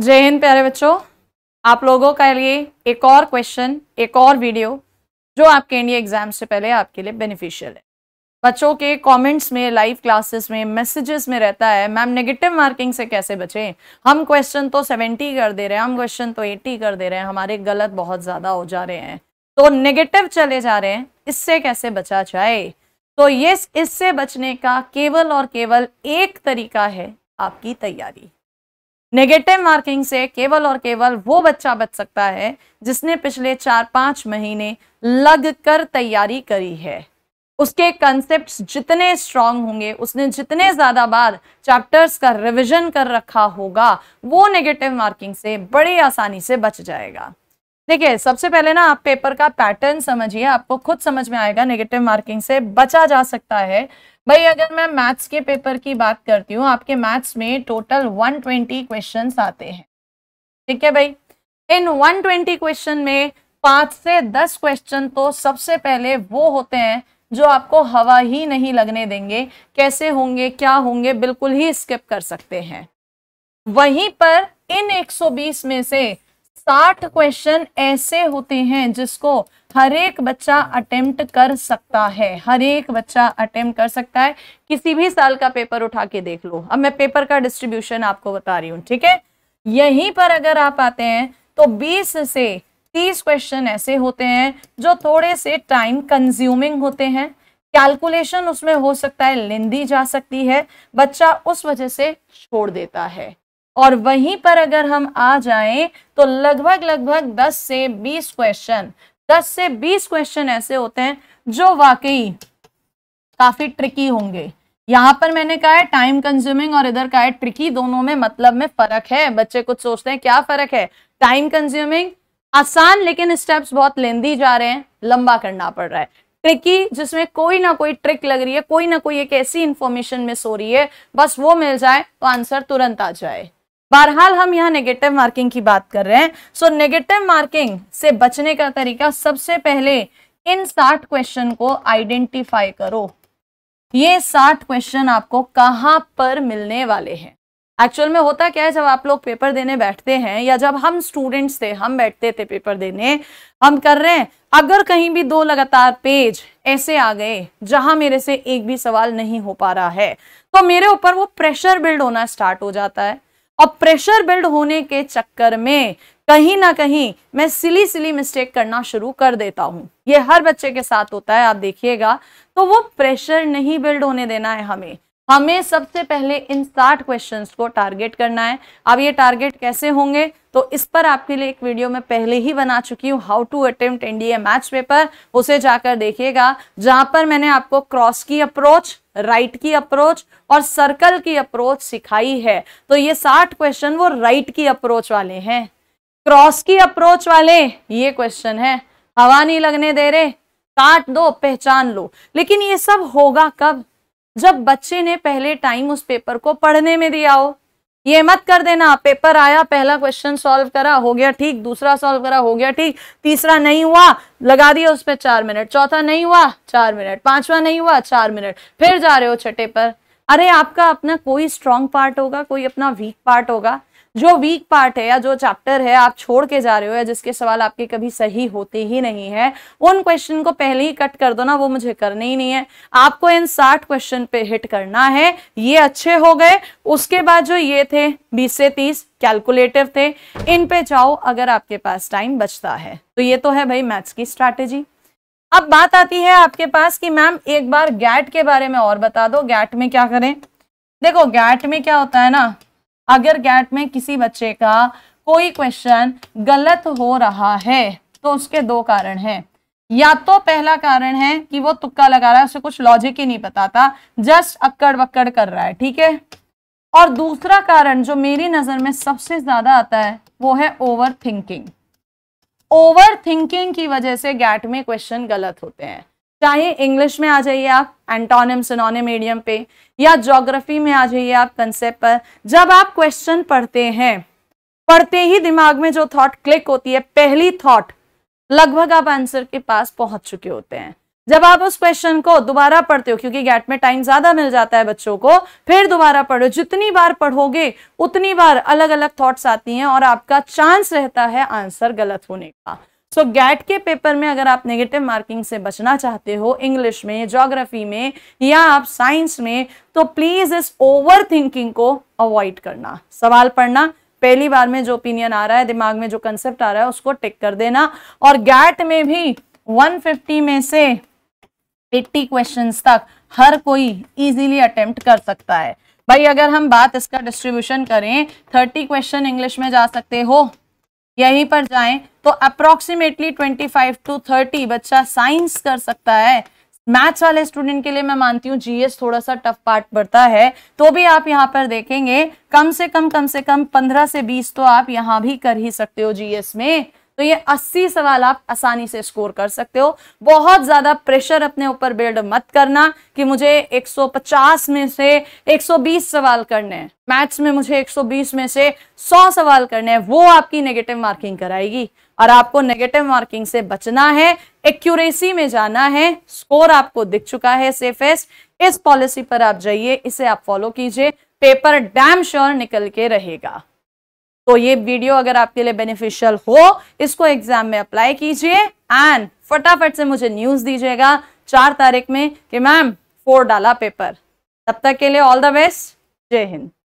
जय हिंद प्यारे बच्चों आप लोगों का लिए एक और क्वेश्चन एक और वीडियो जो आपके इंडिया एग्जाम से पहले आपके लिए बेनिफिशियल है बच्चों के कमेंट्स में लाइव क्लासेस में मैसेजेस में रहता है मैम नेगेटिव मार्किंग से कैसे बचे हम क्वेश्चन तो 70 कर दे रहे हैं हम क्वेश्चन तो 80 कर दे रहे हैं हमारे गलत बहुत ज़्यादा हो जा रहे हैं तो नेगेटिव चले जा रहे हैं इससे कैसे बचा जाए तो ये इससे बचने का केवल और केवल एक तरीका है आपकी तैयारी नेगेटिव मार्किंग से केवल और केवल वो बच्चा बच सकता है जिसने पिछले चार पांच महीने लग कर तैयारी करी है उसके कंसेप्ट जितने स्ट्रांग होंगे उसने जितने ज़्यादा बार चैप्टर्स का रिविजन कर रखा होगा वो नेगेटिव मार्किंग से बड़ी आसानी से बच जाएगा देखिए सबसे पहले ना आप पेपर का पैटर्न समझिए आपको खुद समझ में आएगा नेगेटिव मार्किंग से बचा जा सकता है भाई अगर मैं मैथ्स के पेपर की बात करती हूँ आपके मैथ्स में टोटल 120 क्वेश्चन आते हैं ठीक है भाई इन 120 क्वेश्चन में पांच से दस क्वेश्चन तो सबसे पहले वो होते हैं जो आपको हवा ही नहीं लगने देंगे कैसे होंगे क्या होंगे बिल्कुल ही स्किप कर सकते हैं वहीं पर इन 120 में से साठ क्वेश्चन ऐसे होते हैं जिसको हर एक बच्चा अटेम्प्ट कर सकता है हर एक बच्चा अटेम्प्ट कर सकता है किसी भी साल का पेपर उठा के देख लो अब मैं पेपर का डिस्ट्रीब्यूशन आपको बता रही हूं ठीक है यहीं पर अगर आप आते हैं तो बीस से तीस क्वेश्चन ऐसे होते हैं जो थोड़े से टाइम कंज्यूमिंग होते हैं कैलकुलेशन उसमें हो सकता है लेंदी जा सकती है बच्चा उस वजह से छोड़ देता है और वहीं पर अगर हम आ जाएं तो लगभग लगभग 10 से 20 क्वेश्चन 10 से 20 क्वेश्चन ऐसे होते हैं जो वाकई काफी ट्रिकी होंगे यहां पर मैंने कहा है टाइम कंज्यूमिंग और इधर कहा है ट्रिकी दोनों में मतलब में फर्क है बच्चे कुछ सोचते हैं क्या फर्क है टाइम कंज्यूमिंग आसान लेकिन स्टेप्स बहुत लेंदी जा रहे हैं लंबा करना पड़ रहा है ट्रिकी जिसमें कोई ना कोई ट्रिक लग रही है कोई ना कोई एक ऐसी इंफॉर्मेशन मिस हो रही है बस वो मिल जाए तो आंसर तुरंत आ जाए बहरहाल हम यहाँ नेगेटिव मार्किंग की बात कर रहे हैं सो नेगेटिव मार्किंग से बचने का तरीका सबसे पहले इन साठ क्वेश्चन को आइडेंटिफाई करो ये साठ क्वेश्चन आपको कहाँ पर मिलने वाले हैं एक्चुअल में होता क्या है जब आप लोग पेपर देने बैठते हैं या जब हम स्टूडेंट्स थे हम बैठते थे पेपर देने हम कर रहे हैं अगर कहीं भी दो लगातार पेज ऐसे आ गए जहां मेरे से एक भी सवाल नहीं हो पा रहा है तो मेरे ऊपर वो प्रेशर बिल्ड होना स्टार्ट हो जाता है और प्रेशर बिल्ड होने के चक्कर में कहीं ना कहीं मैं सिली सिली मिस्टेक करना शुरू कर देता हूं ये हर बच्चे के साथ होता है आप देखिएगा तो वो प्रेशर नहीं बिल्ड होने देना है हमें हमें सबसे पहले इन साठ क्वेश्चंस को टारगेट करना है अब ये टारगेट कैसे होंगे तो इस पर आपके लिए एक वीडियो मैं पहले ही बना चुकी हूँ how to attempt NDA math paper उसे जाकर देखिएगा जहां पर मैंने आपको क्रॉस की अप्रोच राइट की अप्रोच और सर्कल की अप्रोच सिखाई है तो ये साठ क्वेश्चन वो राइट की अप्रोच वाले हैं क्रॉस की अप्रोच वाले ये क्वेश्चन है हवा नहीं लगने दे रहे काट दो पहचान लो लेकिन ये सब होगा कब जब बच्चे ने पहले टाइम उस पेपर को पढ़ने में दिया हो ये मत कर देना पेपर आया पहला क्वेश्चन सॉल्व करा हो गया ठीक दूसरा सॉल्व करा हो गया ठीक तीसरा नहीं हुआ लगा दिया उस पर चार मिनट चौथा नहीं हुआ चार मिनट पांचवा नहीं हुआ चार मिनट फिर जा रहे हो छठे पर अरे आपका अपना कोई स्ट्रांग पार्ट होगा कोई अपना वीक पार्ट होगा जो वीक पार्ट है या जो चैप्टर है आप छोड़ के जा रहे हो या जिसके सवाल आपके कभी सही होते ही नहीं है उन क्वेश्चन को पहले ही कट कर दो ना वो मुझे करने ही नहीं है आपको इन साठ क्वेश्चन पे हिट करना है ये अच्छे हो गए उसके बाद जो ये थे बीस से तीस कैलकुलेटिव थे इन पे जाओ अगर आपके पास टाइम बचता है तो ये तो है भाई मैथ्स की स्ट्रैटेजी अब बात आती है आपके पास कि मैम एक बार गैट के बारे में और बता दो गैट में क्या करें देखो गैट में क्या होता है ना अगर गैट में किसी बच्चे का कोई क्वेश्चन गलत हो रहा है तो उसके दो कारण हैं या तो पहला कारण है कि वो तुक्का लगा रहा है उसे कुछ लॉजिक ही नहीं पता था जस्ट अक्कड़ वक्कड़ कर रहा है ठीक है और दूसरा कारण जो मेरी नजर में सबसे ज्यादा आता है वो है ओवर थिंकिंग ओवर थिंकिंग की वजह से गैट में क्वेश्चन गलत होते हैं चाहे इंग्लिश में आ जाइए आप एंटोनिम सिनोनिम मीडियम पे या जोग्राफी में आ जाइए आप कंसेप्ट पर जब आप क्वेश्चन पढ़ते हैं पढ़ते ही दिमाग में जो थॉट क्लिक होती है पहली थॉट लगभग आप आंसर के पास पहुंच चुके होते हैं जब आप उस क्वेश्चन को दोबारा पढ़ते हो क्योंकि गैट में टाइम ज्यादा मिल जाता है बच्चों को फिर दोबारा पढ़ो जितनी बार पढ़ोगे उतनी बार अलग अलग थॉट्स आती हैं और आपका चांस रहता है आंसर गलत होने का सो so, गैट के पेपर में अगर आप नेगेटिव मार्किंग से बचना चाहते हो इंग्लिश में ज्योग्राफी में या आप साइंस में तो प्लीज इस ओवर थिंकिंग को अवॉइड करना सवाल पढ़ना पहली बार में जो ओपिनियन आ रहा है दिमाग में जो कंसेप्ट आ रहा है उसको टिक कर देना और गैट में भी 150 में से 80 क्वेश्चंस तक हर कोई इजीली अटेम्प्ट कर सकता है भाई अगर हम बात इसका डिस्ट्रीब्यूशन करें 30 क्वेश्चन इंग्लिश में जा सकते हो यहीं पर जाएं तो अप्रोक्सीमेटली 25 टू 30 बच्चा साइंस कर सकता है मैथ्स वाले स्टूडेंट के लिए मैं मानती हूँ जीएस थोड़ा सा टफ पार्ट पड़ता है तो भी आप यहाँ पर देखेंगे कम से कम कम से कम 15 से 20 तो आप यहाँ भी कर ही सकते हो जीएस में तो ये 80 सवाल आप आसानी से स्कोर कर सकते हो बहुत ज़्यादा प्रेशर अपने ऊपर बिल्ड मत करना कि मुझे 150 में से 120 सवाल करने हैं मैथ्स में मुझे 120 में से 100 सवाल करने हैं वो आपकी नेगेटिव मार्किंग कराएगी और आपको नेगेटिव मार्किंग से बचना है एक्यूरेसी में जाना है स्कोर आपको दिख चुका है सेफेस्ट इस पॉलिसी पर आप जाइए इसे आप फॉलो कीजिए पेपर डैम श्योर निकल के रहेगा तो ये वीडियो अगर आपके लिए बेनिफिशियल हो इसको एग्जाम में अप्लाई कीजिए एंड फटाफट से मुझे न्यूज दीजिएगा चार तारीख में कि मैम फोर डाला पेपर तब तक के लिए ऑल द बेस्ट जय हिंद